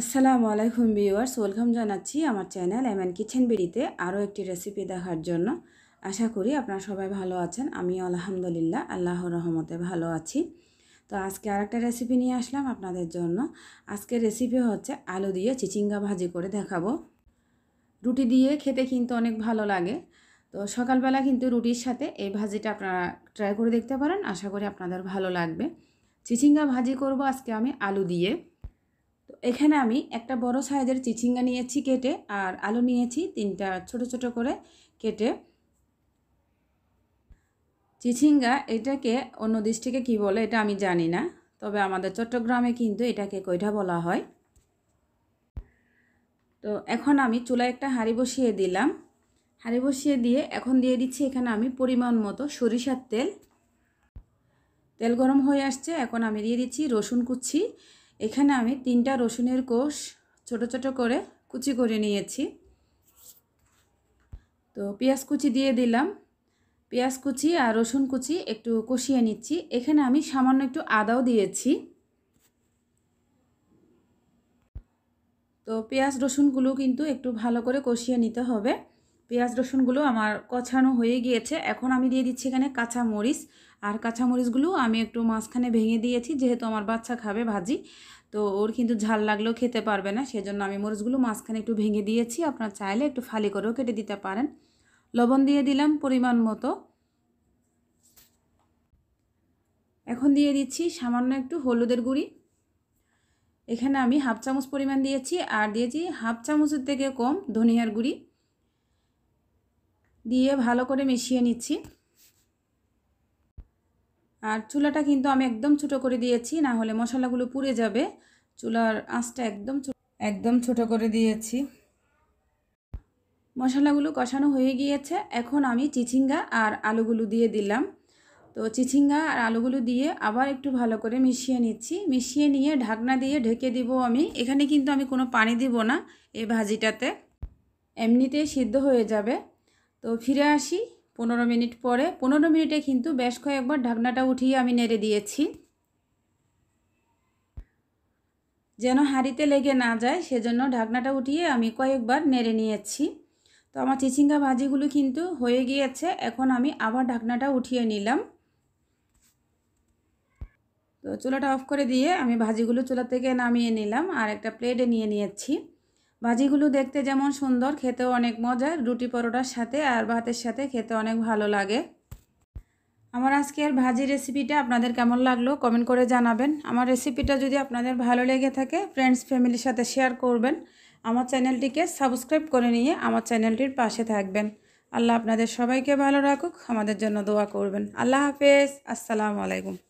আসসালামু আলাইকুম viewers welcome জানাচ্ছি আমার চ্যানেল এমএন কিচেন বিড়িতে আরও একটি রেসিপি দেখার জন্য আশা করি আপনারা সবাই ভালো আছেন আমিও আলহামদুলিল্লাহ আল্লাহ রহমতে ভালো আছি তো আজকে আর একটা রেসিপি নিয়ে আসলাম আপনাদের জন্য আজকের রেসিপি হচ্ছে আলু দিয়ে চিচিঙ্গা ভাজি করে দেখাবো রুটি দিয়ে খেতে কিন্তু অনেক ভালো লাগে তো সকালবেলা কিন্তু রুটির সাথে এই ভাজিটা আপনারা ট্রাই করে দেখতে পারেন আশা করি আপনাদের ভালো লাগবে চিচিঙ্গা ভাজি করব আজকে আমি আলু দিয়ে এখানে আমি একটা বড় সাইজের চিচিঙ্গা নিয়েছি কেটে আর আলু নিয়েছি তিনটা ছোট ছোট করে কেটে চিচিঙ্গা এটাকে অন্য দৃষ্টিকে কি বলে এটা আমি জানি না তবে আমাদের চট্টগ্রামে কিন্তু এটাকে কৈঠা বলা হয় তো এখন আমি চুলায় একটা হাঁড়ি বসিয়ে দিলাম হাঁড়ি বসিয়ে দিয়ে এখন দিয়ে দিচ্ছি এখানে আমি পরিমাণ মতো সরিষার তেল তেল গরম হয়ে আসছে এখন আমি দিয়ে দিচ্ছি রসুন কুচি এখানে আমি তিনটা রসুনের কোষ ছোট ছোট করে কুচি করে নিয়েছি তো পেঁয়াজ কুচি দিয়ে দিলাম পেঁয়াজ কুচি আর রসুন কুচি একটু কষিয়ে নিচ্ছি এখানে আমি সামান্য একটু আদাও দিয়েছি তো পেঁয়াজ রসুনগুলো কিন্তু একটু ভালো করে কষিয়ে নিতে হবে পেঁয়াজ রসুনগুলো আমার কছানো হয়ে গিয়েছে এখন আমি দিয়ে দিচ্ছি এখানে কাঁচা মরিচ আর কাঁচা মরিচগুলো আমি একটু মাঝখানে ভেঙে দিয়েছি যেহেতু আমার বাচ্চা খাবে ভাজি তো ওর কিন্তু ঝাল লাগলেও খেতে পারবে না সেজন্য আমি মরিচগুলো মাঝখানে একটু ভেঙে দিয়েছি আপনার চাইলে একটু ফালি করেও কেটে দিতে পারেন লবণ দিয়ে দিলাম পরিমাণ মতো এখন দিয়ে দিচ্ছি সামান্য একটু হলুদের গুঁড়ি এখানে আমি হাফ চামচ পরিমাণ দিয়েছি আর দিয়েছি হাফ চামচের থেকে কম ধনিয়ার গুঁড়ি দিয়ে ভালো করে মিশিয়ে নিচ্ছি আর চুলাটা কিন্তু আমি একদম ছোটো করে দিয়েছি না হলে মশলাগুলো পুড়ে যাবে চুলার আঁচটা একদম একদম ছোট করে দিয়েছি মশলাগুলো কষানো হয়ে গিয়েছে এখন আমি চিচিঙ্গা আর আলুগুলো দিয়ে দিলাম তো চিচিঙ্গা আর আলুগুলো দিয়ে আবার একটু ভালো করে মিশিয়ে নিচ্ছি মিশিয়ে নিয়ে ঢাকনা দিয়ে ঢেকে দিব আমি এখানে কিন্তু আমি কোনো পানি দিব না এই ভাজিটাতে এমনিতেই সিদ্ধ হয়ে যাবে তো ফিরে আসি পনেরো মিনিট পরে পনেরো মিনিটে কিন্তু বেশ কয়েকবার ঢাকনাটা উঠিয়ে আমি নেড়ে দিয়েছি যেন হাঁড়িতে লেগে না যায় সেজন্য ঢাকনাটা উঠিয়ে আমি কয়েকবার নেড়ে নিয়েছি তো আমার চিচিঙ্গা ভাজিগুলো কিন্তু হয়ে গিয়েছে এখন আমি আবার ঢাকনাটা উঠিয়ে নিলাম তো চুলাটা অফ করে দিয়ে আমি ভাজিগুলো চুলা থেকে নামিয়ে নিলাম আর একটা প্লেটে নিয়ে নিয়েছি ভাজিগুলো দেখতে যেমন সুন্দর খেতেও অনেক মজা রুটি পরোটার সাথে আর ভাতের সাথে খেতে অনেক ভালো লাগে আমার আজকের ভাজি রেসিপিটা আপনাদের কেমন লাগলো কমেন্ট করে জানাবেন আমার রেসিপিটা যদি আপনাদের ভালো লেগে থাকে ফ্রেন্ডস ফ্যামিলির সাথে শেয়ার করবেন আমার চ্যানেলটিকে সাবস্ক্রাইব করে নিয়ে আমার চ্যানেলটির পাশে থাকবেন আল্লাহ আপনাদের সবাইকে ভালো রাখুক আমাদের জন্য দোয়া করবেন আল্লাহ হাফেজ আসসালামু আলাইকুম